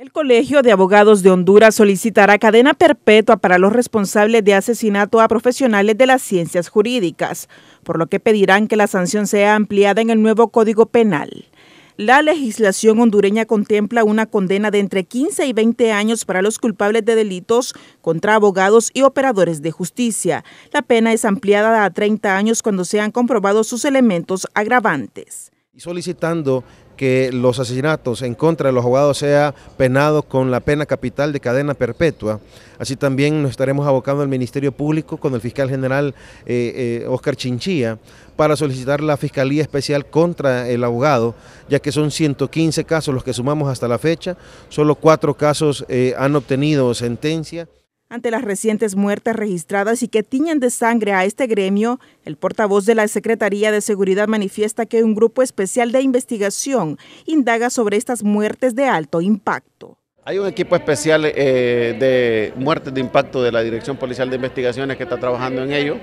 El Colegio de Abogados de Honduras solicitará cadena perpetua para los responsables de asesinato a profesionales de las ciencias jurídicas, por lo que pedirán que la sanción sea ampliada en el nuevo Código Penal. La legislación hondureña contempla una condena de entre 15 y 20 años para los culpables de delitos contra abogados y operadores de justicia. La pena es ampliada a 30 años cuando sean comprobados sus elementos agravantes solicitando que los asesinatos en contra de los abogados sea penado con la pena capital de cadena perpetua. Así también nos estaremos abocando al Ministerio Público con el fiscal general eh, Oscar eh, Chinchilla para solicitar la Fiscalía Especial contra el abogado, ya que son 115 casos los que sumamos hasta la fecha, solo cuatro casos eh, han obtenido sentencia. Ante las recientes muertes registradas y que tiñen de sangre a este gremio, el portavoz de la Secretaría de Seguridad manifiesta que un grupo especial de investigación indaga sobre estas muertes de alto impacto. Hay un equipo especial eh, de muertes de impacto de la Dirección Policial de Investigaciones que está trabajando en ello.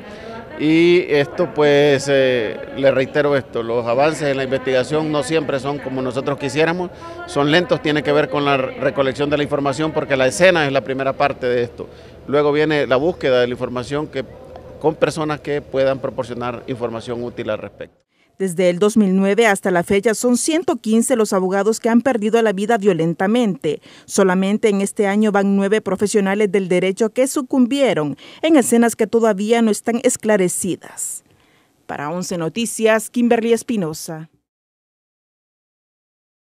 Y esto pues, eh, le reitero esto, los avances en la investigación no siempre son como nosotros quisiéramos, son lentos, tiene que ver con la recolección de la información porque la escena es la primera parte de esto. Luego viene la búsqueda de la información con personas que puedan proporcionar información útil al respecto. Desde el 2009 hasta la fecha son 115 los abogados que han perdido la vida violentamente. Solamente en este año van nueve profesionales del derecho que sucumbieron en escenas que todavía no están esclarecidas. Para 11 Noticias, Kimberly Espinosa.